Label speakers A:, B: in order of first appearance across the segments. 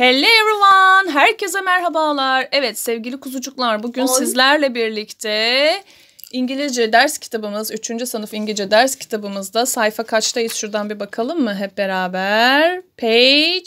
A: Hello everyone. Herkese merhabalar. Evet sevgili kuzucuklar bugün Oy. sizlerle birlikte İngilizce ders kitabımız 3. sınıf İngilizce ders kitabımızda sayfa kaçtayız şuradan bir bakalım mı hep beraber? Page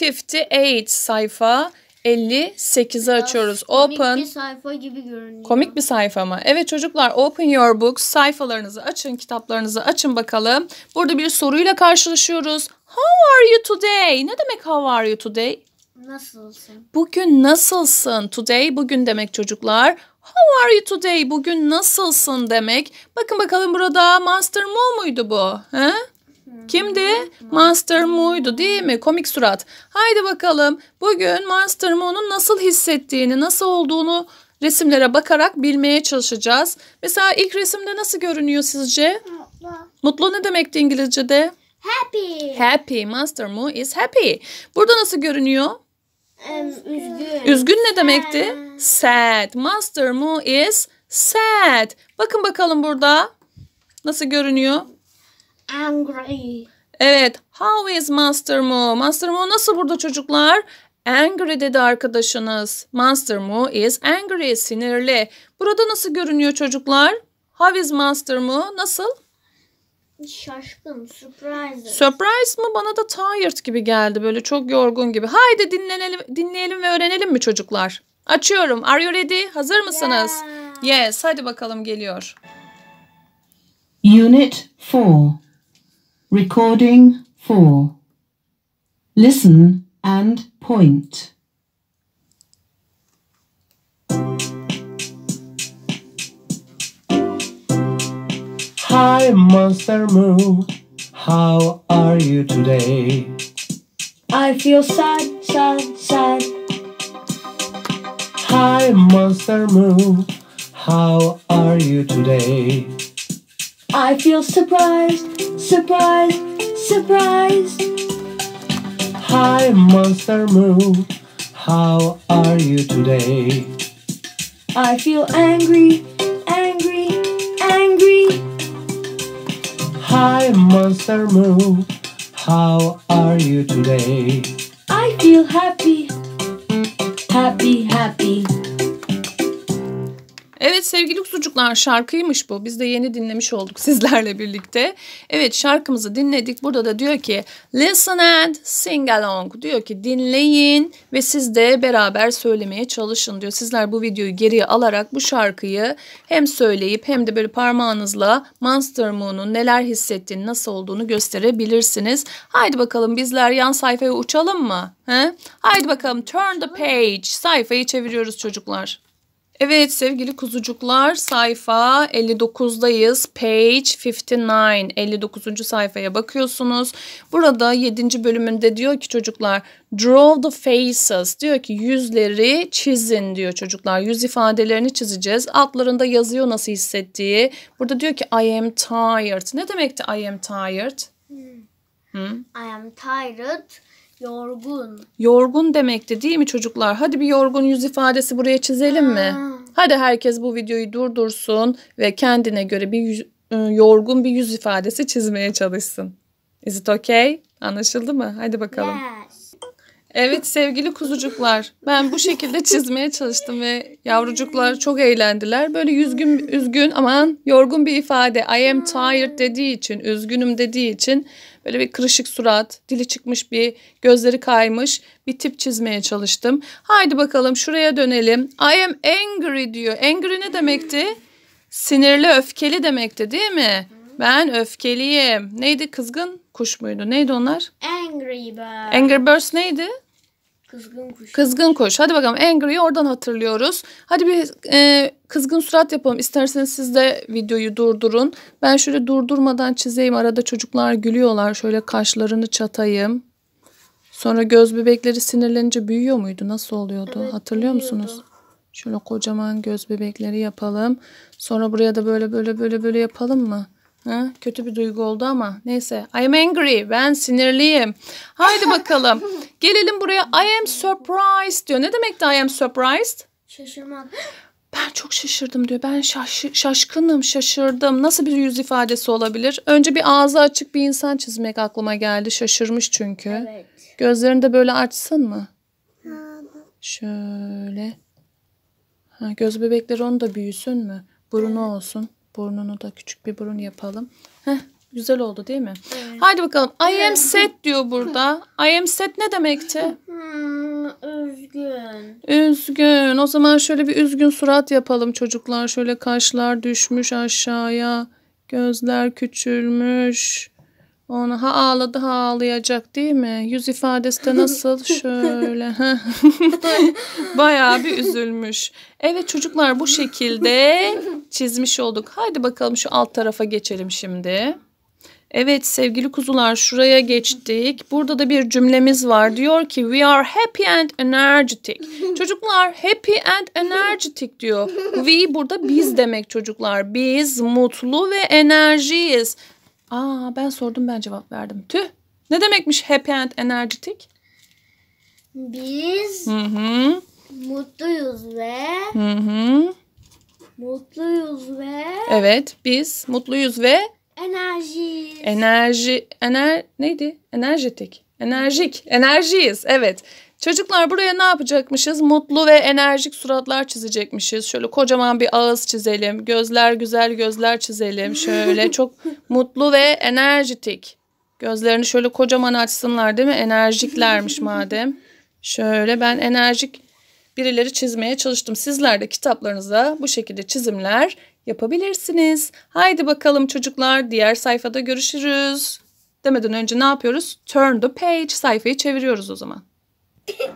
A: 58 sayfa 58'i açıyoruz. Open. Komik bir sayfa gibi görünüyor. Komik bir sayfa mı? Evet çocuklar open your books sayfalarınızı açın, kitaplarınızı açın bakalım. Burada bir soruyla karşılaşıyoruz. How are you today? Ne demek how are you today? Nasılsın? Bugün nasılsın? Today bugün demek çocuklar. How are you today? Bugün nasılsın demek. Bakın bakalım burada Master Mu muydu bu? He? Kimdi? Hmm. Master Mu'ydu değil mi? Komik surat. Haydi bakalım bugün Master Mu'nun nasıl hissettiğini, nasıl olduğunu resimlere bakarak bilmeye çalışacağız. Mesela ilk resimde nasıl görünüyor sizce? Mutlu. Mutlu ne demekti İngilizce'de? Happy. Happy. Master Mu is happy. Burada nasıl görünüyor? Üzgün. Üzgün ne demekti? Sad. Master Mu is sad. Bakın bakalım burada. Nasıl görünüyor? Angry. Evet. How is Master Mu? Master Mu nasıl burada çocuklar? Angry dedi arkadaşınız. Master Mu is angry. Sinirli. Burada nasıl görünüyor çocuklar? How is Master Mu? Nasıl? Şaşkın, surprise. Surprise mı? Bana da tired gibi geldi böyle çok yorgun gibi. Haydi dinlenelim, dinleyelim ve öğrenelim mi çocuklar? Açıyorum. Are you ready? Hazır mısınız? Yeah. Yes. Hadi bakalım geliyor. Unit 4. Recording 4. Listen and point. Hi, Monster Moo, how are you today? I feel sad, sad, sad. Hi, Monster Moo, how are you today? I feel surprised, surprised, surprised. Hi, Monster Moo, how are you today? I feel angry, Hi, Monster Moo. How are you today? I feel happy, happy, happy. Evet sevgili kuzucuklar şarkıymış bu. Biz de yeni dinlemiş olduk sizlerle birlikte. Evet şarkımızı dinledik. Burada da diyor ki listen and sing along. Diyor ki dinleyin ve siz de beraber söylemeye çalışın diyor. Sizler bu videoyu geriye alarak bu şarkıyı hem söyleyip hem de böyle parmağınızla Monster Moon'un neler hissettiğini nasıl olduğunu gösterebilirsiniz. Haydi bakalım bizler yan sayfaya uçalım mı? He? Haydi bakalım turn the page sayfayı çeviriyoruz çocuklar. Evet sevgili kuzucuklar sayfa 59'dayız. Page 59 59. sayfaya bakıyorsunuz. Burada 7. bölümünde diyor ki çocuklar draw the faces diyor ki yüzleri çizin diyor çocuklar. Yüz ifadelerini çizeceğiz. Altlarında yazıyor nasıl hissettiği. Burada diyor ki I am tired. Ne demekti I am tired? Hmm. Hmm? I am tired. Yorgun. Yorgun demekti değil mi çocuklar? Hadi bir yorgun yüz ifadesi buraya çizelim mi? Hadi herkes bu videoyu durdursun ve kendine göre bir yüz, ıı, yorgun bir yüz ifadesi çizmeye çalışsın. Is it okay? Anlaşıldı mı? Hadi bakalım. Yes. Evet sevgili kuzucuklar. Ben bu şekilde çizmeye çalıştım ve yavrucuklar çok eğlendiler. Böyle üzgün üzgün aman yorgun bir ifade. I am tired dediği için, üzgünüm dediği için böyle bir kırışık surat, dili çıkmış bir, gözleri kaymış bir tip çizmeye çalıştım. Haydi bakalım şuraya dönelim. I am angry diyor. Angry ne demekti? Sinirli, öfkeli demekti değil mi? Ben öfkeliyim. Neydi kızgın kuş muydu? Neydi onlar? Angry Birds. Angry Birds neydi? Kızgın kuş. Kızgın kuş. Hadi bakalım angry'yi oradan hatırlıyoruz. Hadi bir e, kızgın surat yapalım. İsterseniz siz de videoyu durdurun. Ben şöyle durdurmadan çizeyim. Arada çocuklar gülüyorlar. Şöyle kaşlarını çatayım. Sonra göz bebekleri sinirlenince büyüyor muydu? Nasıl oluyordu? Evet, Hatırlıyor büyüyordu. musunuz? Şöyle kocaman göz bebekleri yapalım. Sonra buraya da böyle böyle böyle böyle yapalım mı? Hı? Kötü bir duygu oldu ama neyse. I'm angry. Ben sinirliyim. Haydi bakalım. Gelelim buraya. I am surprised diyor. Ne demekti I am surprised? Şaşırmak. Ben çok şaşırdım diyor. Ben şaş şaşkınım, şaşırdım. Nasıl bir yüz ifadesi olabilir? Önce bir ağzı açık bir insan çizmek aklıma geldi. Şaşırmış çünkü. Evet. Gözlerini de böyle açsın mı? Şöyle. Ha, göz bebekleri onu da büyüsün mü? Burnu evet. olsun. Burnunu da küçük bir burun yapalım. Heh, güzel oldu değil mi? Evet. Haydi bakalım. I am set diyor burada. I am set ne demekti? Hmm, üzgün. Üzgün. O zaman şöyle bir üzgün surat yapalım çocuklar. Şöyle kaşlar düşmüş aşağıya. Gözler küçülmüş. Onu ha ağladı ha ağlayacak değil mi? Yüz ifadesi de nasıl? Şöyle. Bayağı bir üzülmüş. Evet çocuklar bu şekilde çizmiş olduk. Haydi bakalım şu alt tarafa geçelim şimdi. Evet sevgili kuzular şuraya geçtik. Burada da bir cümlemiz var. Diyor ki we are happy and energetic. Çocuklar happy and energetic diyor. We burada biz demek çocuklar. Biz mutlu ve enerjiyiz. Aa ben sordum ben cevap verdim. Tüh. Ne demekmiş happy and energetic? Biz hı hı. mutluyuz ve hı hı. Mutluyuz ve... Evet biz mutluyuz ve... Enerjiyiz. Enerji, ener, neydi? Enerjetik. Enerjik, enerjiyiz. Evet. Çocuklar buraya ne yapacakmışız? Mutlu ve enerjik suratlar çizecekmişiz. Şöyle kocaman bir ağız çizelim. Gözler güzel gözler çizelim. Şöyle çok mutlu ve enerjitik. Gözlerini şöyle kocaman açsınlar değil mi? Enerjiklermiş madem. Şöyle ben enerjik birileri çizmeye çalıştım. Sizler de kitaplarınıza bu şekilde çizimler yapabilirsiniz. Haydi bakalım çocuklar diğer sayfada görüşürüz. Demeden önce ne yapıyoruz? Turn the page sayfayı çeviriyoruz o zaman.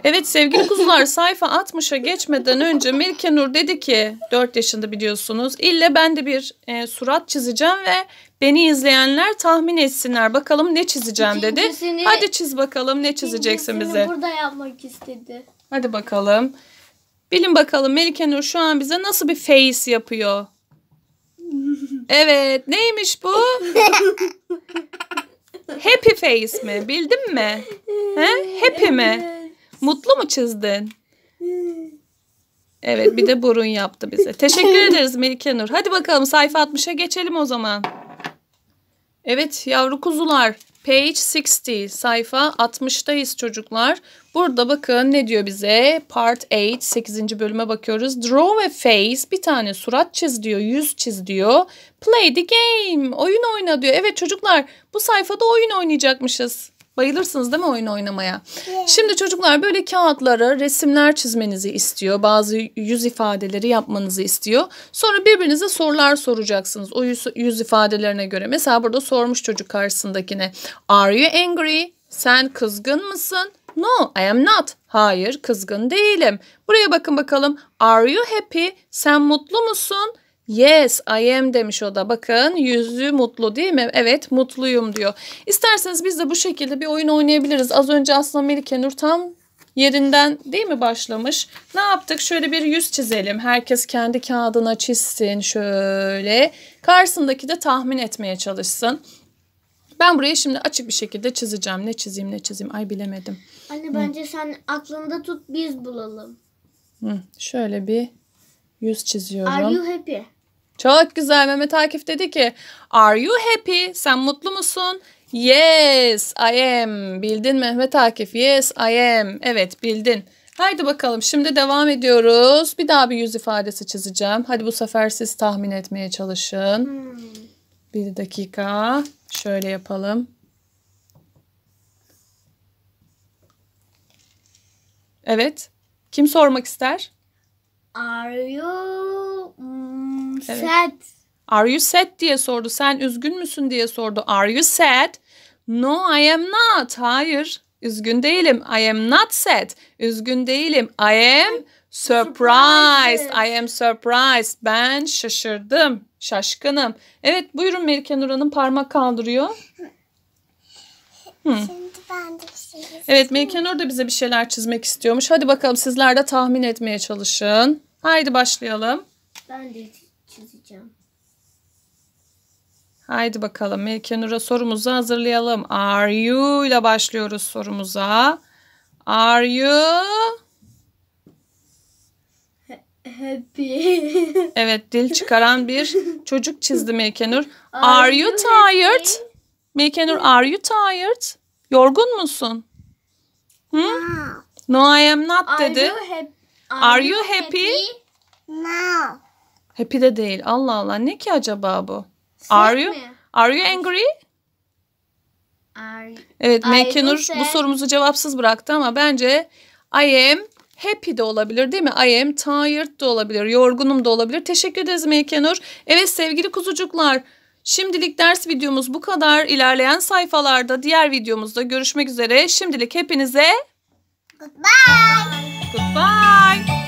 A: Evet sevgili kuzular sayfa 60'a geçmeden önce Melike Nur dedi ki 4 yaşında biliyorsunuz ille ben de bir e, surat çizeceğim ve beni izleyenler tahmin etsinler bakalım ne çizeceğim dedi. İkincisini, Hadi çiz bakalım ne çizeceksin bize. burada yapmak istedi. Hadi bakalım. Bilin bakalım Melike Nur şu an bize nasıl bir face yapıyor? Evet neymiş bu? Happy face mi? Bildin mi? He? Happy mi? Mutlu mu çizdin? Evet bir de burun yaptı bize. Teşekkür ederiz Melike Nur. Hadi bakalım sayfa 60'a geçelim o zaman. Evet yavru kuzular. Page 60 sayfa 60'tayız çocuklar. Burada bakın ne diyor bize? Part 8 8. bölüme bakıyoruz. Draw a face bir tane surat çiz diyor, yüz çiz diyor. Play the game oyun oyna diyor. Evet çocuklar bu sayfada oyun oynayacakmışız. Bayılırsınız değil mi oyun oynamaya? Şimdi çocuklar böyle kağıtlara resimler çizmenizi istiyor. Bazı yüz ifadeleri yapmanızı istiyor. Sonra birbirinize sorular soracaksınız o yüz, yüz ifadelerine göre. Mesela burada sormuş çocuk karşısındakine. Are you angry? Sen kızgın mısın? No, I am not. Hayır, kızgın değilim. Buraya bakın bakalım. Are you happy? Sen mutlu musun? Yes I am demiş o da. Bakın yüzü mutlu değil mi? Evet mutluyum diyor. İsterseniz biz de bu şekilde bir oyun oynayabiliriz. Az önce aslında Melike Nur tam yerinden değil mi başlamış? Ne yaptık? Şöyle bir yüz çizelim. Herkes kendi kağıdına çizsin şöyle. Karşısındaki de tahmin etmeye çalışsın. Ben burayı şimdi açık bir şekilde çizeceğim. Ne çizeyim ne çizeyim. Ay bilemedim. Anne Hı. bence sen aklında tut biz bulalım. Hı. Şöyle bir yüz çiziyorum. Are you happy? Çok güzel Mehmet Akif dedi ki Are you happy? Sen mutlu musun? Yes I am. Bildin Mehmet Akif. Yes I am. Evet bildin. Haydi bakalım şimdi devam ediyoruz. Bir daha bir yüz ifadesi çizeceğim. Hadi bu sefer siz tahmin etmeye çalışın. Hmm. Bir dakika. Şöyle yapalım. Evet. Kim sormak ister? Are you mm, evet. sad? Are you sad diye sordu. Sen üzgün müsün diye sordu. Are you sad? No, I am not. Hayır, üzgün değilim. I am not sad. Üzgün değilim. I am surprised. I am surprised. Ben şaşırdım. Şaşkınım. Evet, buyurun Melike Nur Hanım parmak kaldırıyor. Hmm. Ben de bir şey istiyorum. Evet Melkenur da bize bir şeyler çizmek istiyormuş. Hadi bakalım sizler de tahmin etmeye çalışın. Haydi başlayalım. Ben de çizeceğim. Haydi bakalım Melkenur'a sorumuzu hazırlayalım. Are you ile başlıyoruz sorumuza. Are you happy? Evet dil çıkaran bir çocuk çizdi Melkenur. Are you tired? Melkenur are you tired? Yorgun musun? Hı? No, I am not dedi. Are you, hap- are Are you happy? No. Happy de değil. Allah Allah. Ne ki acaba bu? Are you mi? Are you angry? Are Evet, Mekenur bu sorumuzu cevapsız bıraktı ama bence I am happy de olabilir değil mi? I am tired de olabilir, yorgunum da olabilir. Teşekkür ederiz Mekenur. Evet sevgili kuzucuklar, Şimdilik ders videomuz bu kadar. İlerleyen sayfalarda diğer videomuzda görüşmek üzere. Şimdilik hepinize goodbye. Goodbye.